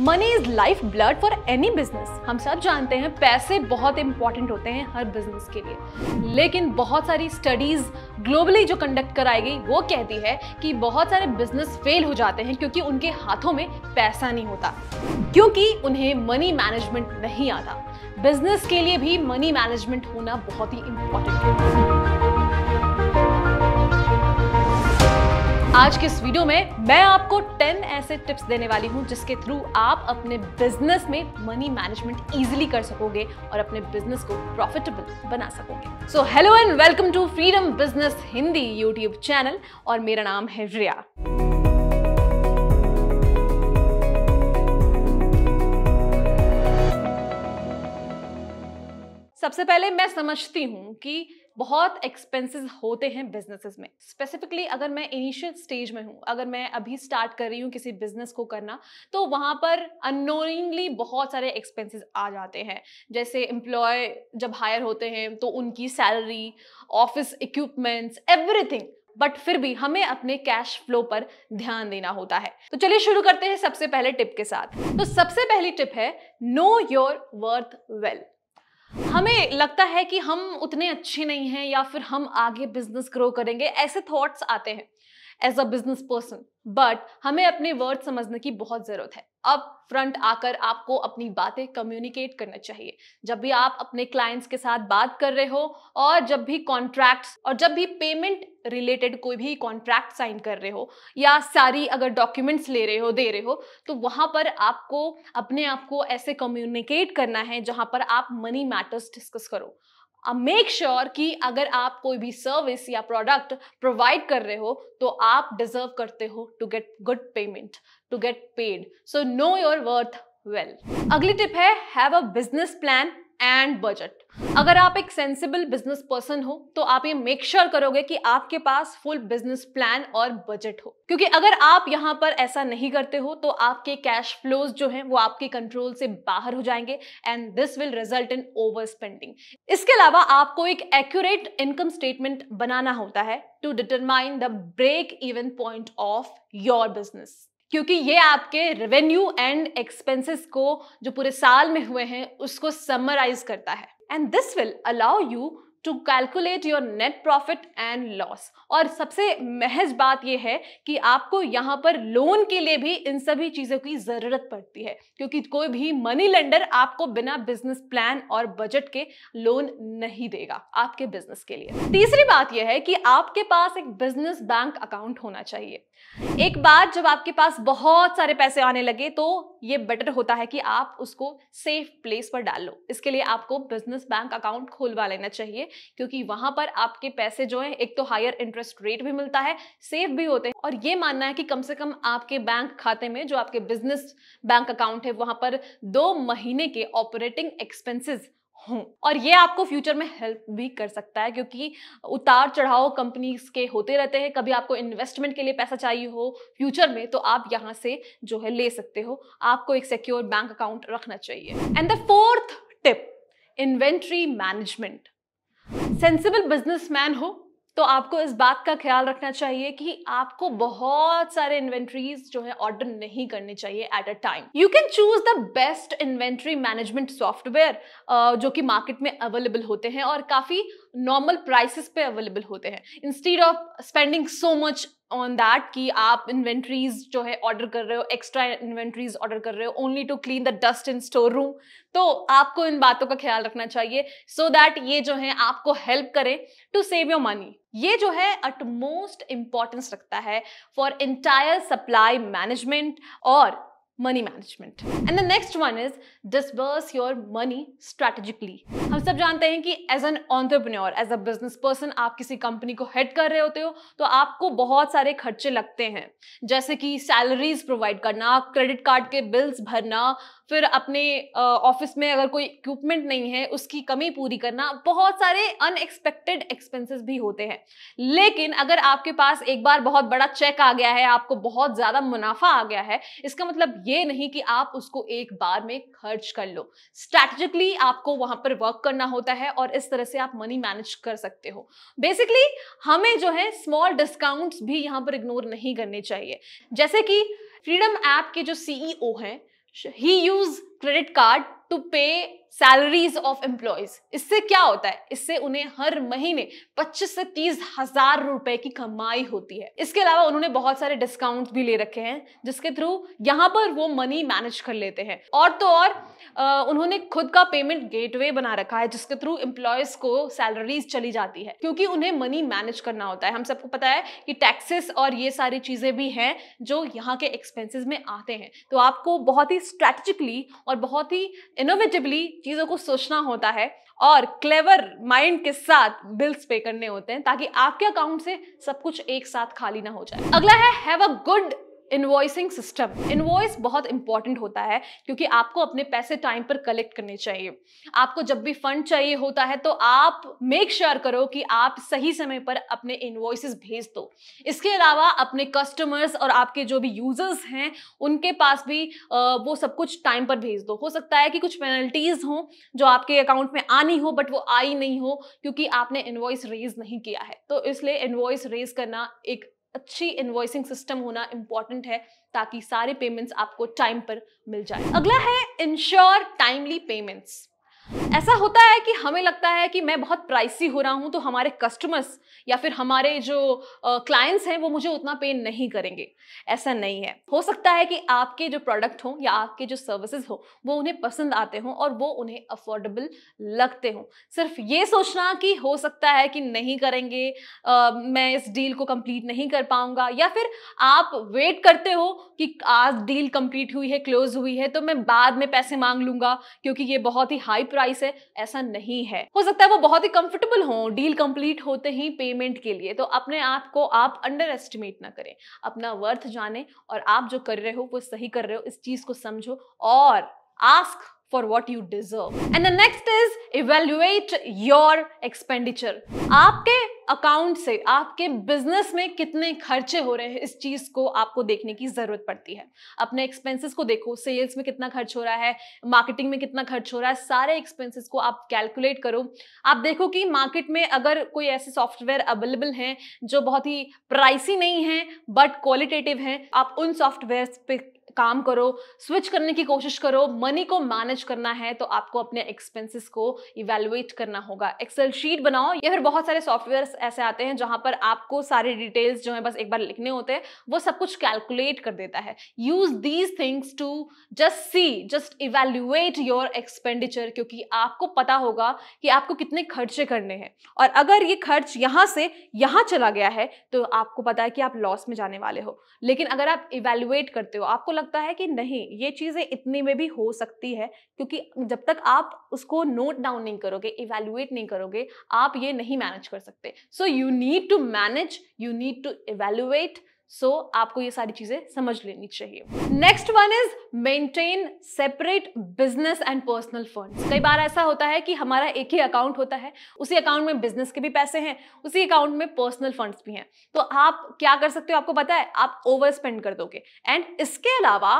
Money is life blood for any business हम सब जानते हैं पैसे बहुत इंपॉर्टेंट होते हैं हर बिजनेस के लिए लेकिन बहुत सारी स्टडीज ग्लोबली जो कंडक्ट कराई गई वो कहती है कि बहुत सारे बिजनेस फेल हो जाते हैं क्योंकि उनके हाथों में पैसा नहीं होता क्योंकि उन्हें मनी मैनेजमेंट नहीं आता बिजनेस के लिए भी मनी मैनेजमेंट होना बहुत ही इंपॉर्टेंट है आज के इस वीडियो में मैं आपको 10 ऐसे टिप्स देने वाली हूं जिसके थ्रू आप अपने बिजनेस में मनी मैनेजमेंट इजीली कर सकोगे और अपने बिजनेस को प्रॉफिटेबल बना सकोगे so hello and welcome to freedom business Hindi YouTube channel और मेरा नाम है रिया सबसे पहले मैं समझती हूं कि बहुत एक्सपेंसेस होते हैं बिजनेसेस में स्पेसिफिकली अगर मैं इनिशियल स्टेज में हूँ अगर मैं अभी स्टार्ट कर रही हूँ किसी बिजनेस को करना तो वहाँ पर अनोइंगली बहुत सारे एक्सपेंसेस आ जाते हैं जैसे एम्प्लॉय जब हायर होते हैं तो उनकी salary office equipments everything but फिर भी हमें अपने कैश फ्लो पर ध्यान देना होता है तो चलिए शुरू करते हैं सबसे पहले टिप के साथ तो सबसे पहली टिप है नो योर वर्थ वेल हमें लगता है कि हम उतने अच्छे नहीं हैं या फिर हम आगे बिजनेस ग्रो करेंगे ऐसे थॉट्स आते हैं as a business person but हमें अपने वर्ड समझने की बहुत ज़रूरत है अप फ्रंट आकर आपको अपनी बातें कम्युनिकेट करना चाहिए जब भी आप अपने क्लाइंट्स के साथ बात कर रहे हो और जब भी कॉन्ट्रैक्ट्स और जब भी पेमेंट रिलेटेड कोई भी कॉन्ट्रैक्ट साइन कर रहे हो या सारी अगर डॉक्यूमेंट्स ले रहे हो दे रहे हो तो वहाँ पर आपको अपने आप को ऐसे कम्युनिकेट करना है जहाँ पर आप मनी मैटर्स डिस्कस करो मेक श्योर कि अगर आप कोई भी सर्विस या प्रोडक्ट प्रोवाइड कर रहे हो तो आप डिजर्व करते हो to get good payment to get paid so know your worth well अगली टिप है have a business plan and budget अगर आप एक सेंसिबल बिजनेस पर्सन हो तो आप ये मेक श्योर sure करोगे कि आपके पास फुल बिजनेस प्लान और बजट हो क्योंकि अगर आप यहाँ पर ऐसा नहीं करते हो तो आपके कैश फ्लोज जो हैं वो आपके कंट्रोल से बाहर हो जाएंगे and this will result in overspending इसके अलावा आपको एक एक्यूरेट इनकम स्टेटमेंट बनाना होता है to determine the break even point of your business क्योंकि ये आपके रेवेन्यू एंड एक्सपेंसेस को जो पूरे साल में हुए हैं उसको समराइज करता है and this will allow you to calculate your net profit and loss और सबसे महज बात यह है कि आपको यहां पर लोन के लिए भी इन सभी चीज़ों की ज़रूरत पड़ती है क्योंकि कोई भी मनी लेंडर आपको बिना बिजनेस प्लान और बजट के लोन नहीं देगा आपके बिजनेस के लिए तीसरी बात यह है कि आपके पास एक बिजनेस बैंक अकाउंट होना चाहिए एक बार जब आपके पास बहुत सारे पैसे आने लगे तो ये बेटर होता है कि आप उसको सेफ प्लेस पर डाल लो इसके लिए आपको बिजनेस बैंक अकाउंट खोलवा लेना चाहिए क्योंकि वहां पर आपके पैसे जो हैं एक तो हायर इंटरेस्ट रेट भी मिलता है सेफ भी होते हैं और ये मानना है कि कम से कम आपके बैंक खाते में जो आपके बिजनेस बैंक अकाउंट है वहां पर दो महीने के ऑपरेटिंग एक्सपेंसिस हूँ और ये आपको फ्यूचर में हेल्प भी कर सकता है क्योंकि उतार चढ़ाव कंपनीज के होते रहते हैं कभी आपको इन्वेस्टमेंट के लिए पैसा चाहिए हो फ्यूचर में तो आप यहाँ से जो है ले सकते हो आपको एक सिक्योर बैंक अकाउंट रखना चाहिए and the fourth tip inventory management sensible businessman हो तो आपको इस बात का ख्याल रखना चाहिए कि आपको बहुत सारे इन्वेंट्रीज जो है ऑर्डर नहीं करने चाहिए at a time you can choose the best inventory management software जो कि मार्केट में अवेलेबल होते हैं और काफी नॉर्मल प्राइसेस पे अवेलेबल होते हैं instead of spending so much on that कि आप इन्वेंट्रीज जो है ऑर्डर कर रहे हो एक्स्ट्रा इन्वेंट्रीज ऑर्डर कर रहे हो only to clean the dust in store room तो आपको इन बातों का ख्याल रखना चाहिए सो so दैट ये जो है आपको हेल्प करें टू सेव योर मनी ये जो है अटमोस्ट इंपॉर्टेंस रखता है फॉर एंटायर सप्लाई मैनेजमेंट और money management and the next one is disburse your money strategically हम सब जानते हैं कि as an entrepreneur as a business person आप किसी कंपनी को हेड कर रहे होते हो तो आपको बहुत सारे खर्चे लगते हैं जैसे कि सैलरीज प्रोवाइड करना क्रेडिट कार्ड के बिल्स भरना फिर अपने ऑफिस uh, में अगर कोई इक्विपमेंट नहीं है उसकी कमी पूरी करना बहुत सारे अनएक्सपेक्टेड एक्सपेंसेस भी होते हैं लेकिन अगर आपके पास एक बार बहुत बड़ा चेक आ गया है आपको बहुत ज़्यादा मुनाफा आ गया है इसका मतलब ये नहीं कि आप उसको एक बार में खर्च कर लो स्ट्रैटेजिकली आपको वहां पर वर्क करना होता है और इस तरह से आप मनी मैनेज कर सकते हो बेसिकली हमें जो है स्मॉल डिस्काउंट्स भी यहां पर इग्नोर नहीं करने चाहिए जैसे कि फ्रीडम ऐप के जो सीईओ e हैं ही use credit card to pay salaries of employees इससे क्या होता है इससे उन्हें हर महीने 25 से तीस हजार रुपए की कमाई होती है इसके अलावा उन्होंने बहुत सारे डिस्काउंट भी ले रखे हैं जिसके थ्रू यहाँ पर वो मनी मैनेज कर लेते हैं और तो और आ, उन्होंने खुद का पेमेंट गेटवे बना रखा है जिसके थ्रू एम्प्लॉयज को सैलरीज चली जाती है क्योंकि उन्हें मनी मैनेज करना होता है हम सबको पता है कि टैक्सेस और ये सारी चीजें भी हैं जो यहाँ के एक्सपेंसिस में आते हैं तो आपको बहुत ही स्ट्रेटेजिकली और बहुत ही इनोवेटिवली चीज़ों को सोचना होता है और क्लेवर माइंड के साथ बिल्स पे करने होते हैं ताकि आपके अकाउंट से सब कुछ एक साथ खाली ना हो जाए अगला है have a good invoicing system invoice बहुत इंपॉर्टेंट होता है क्योंकि आपको अपने पैसे टाइम पर कलेक्ट करने चाहिए आपको जब भी फंड चाहिए होता है तो आप मेक श्योर sure करो कि आप सही समय पर अपने इन्वॉइसेस भेज दो इसके अलावा अपने कस्टमर्स और आपके जो भी यूजर्स हैं उनके पास भी वो सब कुछ टाइम पर भेज दो हो सकता है कि कुछ पेनल्टीज हों जो आपके अकाउंट में आनी हो बट वो आई नहीं हो क्योंकि आपने इन्वॉइस रेज नहीं किया है तो इसलिए इन्वॉइस रेज करना एक अच्छी इन्वॉइसिंग सिस्टम होना इंपॉर्टेंट है ताकि सारे पेमेंट्स आपको टाइम पर मिल जाए अगला है इंश्योर टाइमली पेमेंट्स ऐसा होता है कि हमें लगता है कि मैं बहुत प्राइसी हो रहा हूं तो हमारे कस्टमर्स या फिर हमारे जो क्लाइंट्स uh, हैं वो मुझे उतना पे नहीं करेंगे ऐसा नहीं है हो सकता है कि आपके जो प्रोडक्ट हों या आपके जो सर्विसेज हो वो उन्हें पसंद आते हों और वो उन्हें अफोर्डेबल लगते हों सिर्फ ये सोचना कि हो सकता है कि नहीं करेंगे uh, मैं इस डील को कंप्लीट नहीं कर पाऊंगा या फिर आप वेट करते हो कि आज डील कंप्लीट हुई है क्लोज हुई है तो मैं बाद में पैसे मांग लूंगा क्योंकि ये बहुत ही हाई प्राइस प्राइस है ऐसा नहीं है हो सकता है वो बहुत ही कंफर्टेबल हो डील कंप्लीट होते ही पेमेंट के लिए तो अपने आप को आप अंडर एस्टिमेट ना करें अपना वर्थ जाने और आप जो कर रहे हो वो सही कर रहे हो इस चीज को समझो और ask for what you deserve. And the next is evaluate your expenditure. आपके अकाउंट से आपके बिजनेस में कितने खर्चे हो रहे हैं इस चीज को आपको देखने की जरूरत पड़ती है अपने एक्सपेंसेस को देखो सेल्स में कितना खर्च हो रहा है मार्केटिंग में कितना खर्च हो रहा है सारे एक्सपेंसेस को आप कैलकुलेट करो आप देखो कि मार्केट में अगर कोई ऐसे सॉफ्टवेयर अवेलेबल हैं जो बहुत ही प्राइसी नहीं है बट क्वालिटेटिव हैं आप उन सॉफ्टवेयर पे काम करो स्विच करने की कोशिश करो मनी को मैनेज करना है तो आपको अपने एक्सपेंसेस को इवेलुएट करना होगा एक्सेल शीट बनाओ या फिर बहुत सारे सॉफ्टवेयर ऐसे आते हैं जहां पर आपको सारे डिटेल्स जो है बस एक बार लिखने होते हैं वो सब कुछ कैलकुलेट कर देता है use these things to just see just evaluate your expenditure क्योंकि आपको पता होगा कि आपको कितने खर्चे करने हैं और अगर ये खर्च यहां से यहां चला गया है तो आपको पता है कि आप लॉस में जाने वाले हो लेकिन अगर आप इवेल्युएट करते हो आपको लगता लगता है कि नहीं ये चीज़ें इतनी में भी हो सकती है क्योंकि जब तक आप उसको नोट डाउन नहीं करोगे इवेल्युएट नहीं करोगे आप ये नहीं मैनेज कर सकते so you need to manage you need to evaluate so so, आपको ये सारी चीजें समझ लेनी चाहिए next one is maintain separate business and personal fund कई बार ऐसा होता है कि हमारा एक ही अकाउंट होता है उसी अकाउंट में बिजनेस के भी पैसे हैं उसी अकाउंट में पर्सनल फंड्स भी हैं तो आप क्या कर सकते हो आपको पता है आप ओवर स्पेंड कर दोगे एंड इसके अलावा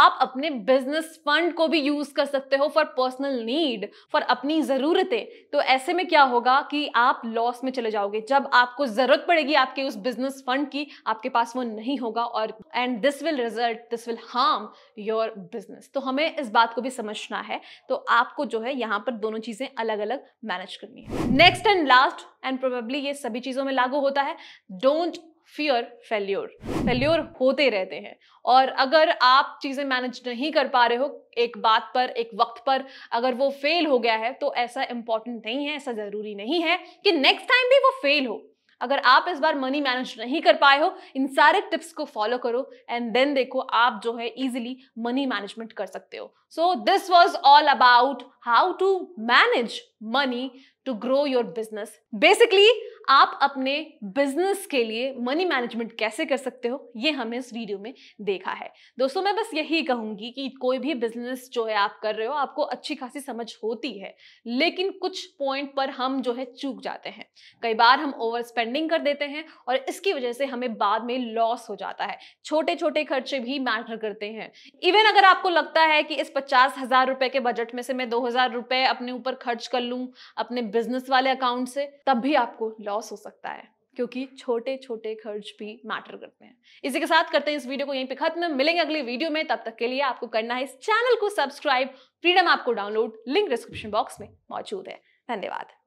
आप अपने बिजनेस फंड को भी यूज कर सकते हो फॉर पर्सनल नीड फॉर अपनी जरूरतें तो ऐसे में क्या होगा कि आप लॉस में चले जाओगे जब आपको जरूरत पड़ेगी आपके उस बिजनेस फंड की आपके पास वो नहीं होगा और and this will result this will harm your business तो हमें इस बात को भी समझना है तो आपको जो है यहाँ पर दोनों चीज़ें अलग अलग मैनेज करनी है next and last and probably ये सभी चीज़ों में लागू होता है डोंट फियर फेल्योर फेल्योर होते रहते हैं और अगर आप चीज़ें मैनेज नहीं कर पा रहे हो एक बात पर एक वक्त पर अगर वो फेल हो गया है तो ऐसा इंपॉर्टेंट नहीं है ऐसा ज़रूरी नहीं है कि नेक्स्ट टाइम भी वो फेल हो अगर आप इस बार मनी मैनेज नहीं कर पाए हो इन सारे टिप्स को फॉलो करो एंड देन देखो आप जो है इजिली मनी मैनेजमेंट कर सकते हो so this was all about how to manage money to grow your business basically आप अपने बिजनेस के लिए मनी मैनेजमेंट कैसे कर सकते हो ये हमने इस वीडियो में देखा है दोस्तों मैं बस यही कहूंगी कि कोई भी बिजनेस जो है आप कर रहे हो आपको अच्छी खासी समझ होती है लेकिन कुछ पॉइंट पर हम जो है चूक जाते हैं कई बार हम ओवर स्पेंडिंग कर देते हैं और इसकी वजह से हमें बाद में लॉस हो जाता है छोटे छोटे खर्चे भी मैटर करते हैं इवन अगर आपको लगता है कि इस पचास हजार रुपए के बजट में से मैं दो हजार रुपए अपने ऊपर खर्च कर लूँ अपने बिजनेस वाले अकाउंट से तब भी आपको लॉस हो सकता है क्योंकि छोटे छोटे खर्च भी मैटर करते हैं इसी के साथ करते हैं इस वीडियो को यहीं पे खत्म मिलेंगे अगली वीडियो में तब तक के लिए आपको करना है इस चैनल को सब्सक्राइब फ्रीडम ऐप को डाउनलोड लिंक डिस्क्रिप्शन बॉक्स में मौजूद है धन्यवाद